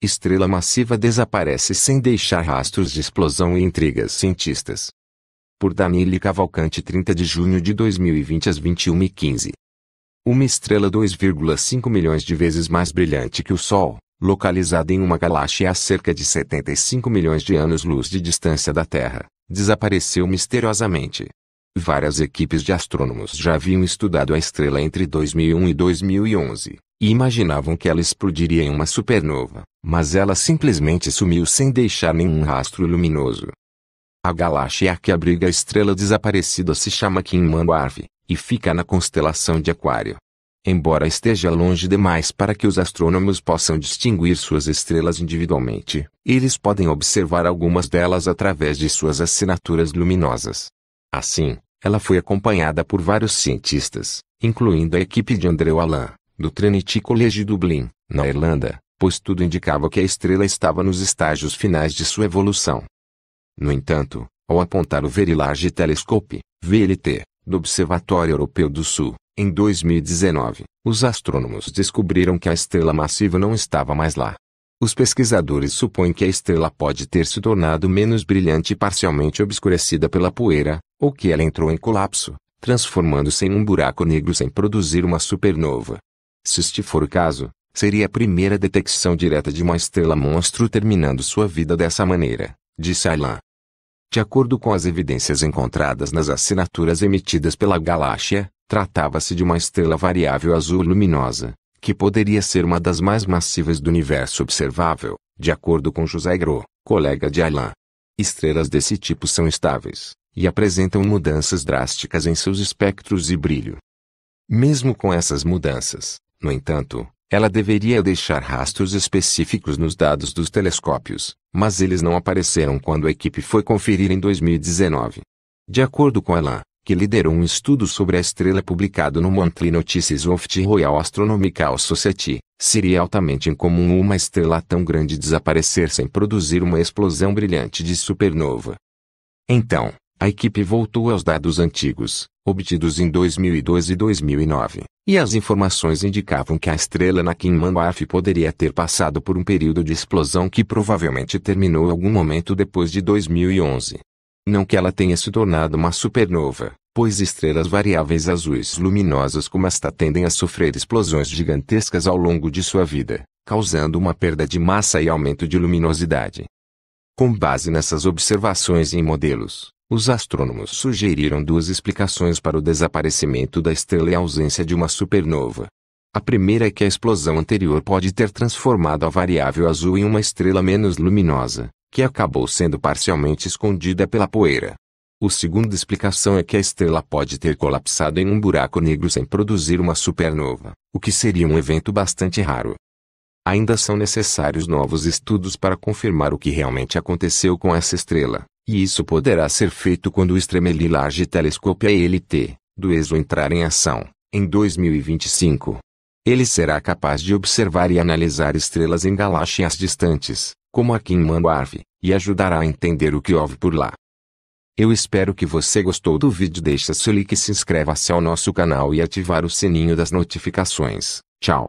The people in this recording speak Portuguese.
estrela massiva desaparece sem deixar rastros de explosão e intrigas cientistas. Por Danile Cavalcante 30 de junho de 2020 às 21h15. Uma estrela 2,5 milhões de vezes mais brilhante que o Sol, localizada em uma galáxia a cerca de 75 milhões de anos-luz de distância da Terra, desapareceu misteriosamente. Várias equipes de astrônomos já haviam estudado a estrela entre 2001 e 2011 e imaginavam que ela explodiria em uma supernova, mas ela simplesmente sumiu sem deixar nenhum rastro luminoso. A galáxia que abriga a estrela desaparecida se chama Kinmanwarf e fica na constelação de Aquário. Embora esteja longe demais para que os astrônomos possam distinguir suas estrelas individualmente, eles podem observar algumas delas através de suas assinaturas luminosas. Assim, ela foi acompanhada por vários cientistas, incluindo a equipe de Andrew Allan, do Trinity College Dublin, na Irlanda, pois tudo indicava que a estrela estava nos estágios finais de sua evolução. No entanto, ao apontar o Very Large Telescope, VLT, do Observatório Europeu do Sul, em 2019, os astrônomos descobriram que a estrela massiva não estava mais lá, os pesquisadores supõem que a estrela pode ter se tornado menos brilhante e parcialmente obscurecida pela poeira, ou que ela entrou em colapso, transformando-se em um buraco negro sem produzir uma supernova. Se este for o caso, seria a primeira detecção direta de uma estrela monstro terminando sua vida dessa maneira, disse Alain. De acordo com as evidências encontradas nas assinaturas emitidas pela galáxia, tratava-se de uma estrela variável azul luminosa, que poderia ser uma das mais massivas do universo observável, de acordo com José Gros, colega de Alain. Estrelas desse tipo são estáveis, e apresentam mudanças drásticas em seus espectros e brilho. Mesmo com essas mudanças, no entanto, ela deveria deixar rastros específicos nos dados dos telescópios, mas eles não apareceram quando a equipe foi conferir em 2019. De acordo com Alain, que liderou um estudo sobre a estrela publicado no Monthly Notices of the Royal Astronomical Society, seria altamente incomum uma estrela tão grande desaparecer sem produzir uma explosão brilhante de supernova. Então, a equipe voltou aos dados antigos, obtidos em 2002 e 2009, e as informações indicavam que a estrela na Kinmanwarf poderia ter passado por um período de explosão que provavelmente terminou algum momento depois de 2011. Não que ela tenha se tornado uma supernova, pois estrelas variáveis azuis luminosas como esta tendem a sofrer explosões gigantescas ao longo de sua vida, causando uma perda de massa e aumento de luminosidade. Com base nessas observações e modelos, os astrônomos sugeriram duas explicações para o desaparecimento da estrela e a ausência de uma supernova. A primeira é que a explosão anterior pode ter transformado a variável azul em uma estrela menos luminosa, que acabou sendo parcialmente escondida pela poeira. O segundo explicação é que a estrela pode ter colapsado em um buraco negro sem produzir uma supernova, o que seria um evento bastante raro. Ainda são necessários novos estudos para confirmar o que realmente aconteceu com essa estrela, e isso poderá ser feito quando o Estremeli Large Telescope ALT do ESO entrar em ação, em 2025. Ele será capaz de observar e analisar estrelas em galáxias distantes, como aqui em Manwarf, e ajudará a entender o que houve por lá. Eu espero que você gostou do vídeo. Deixa seu like, se inscreva-se ao nosso canal e ativar o sininho das notificações. Tchau.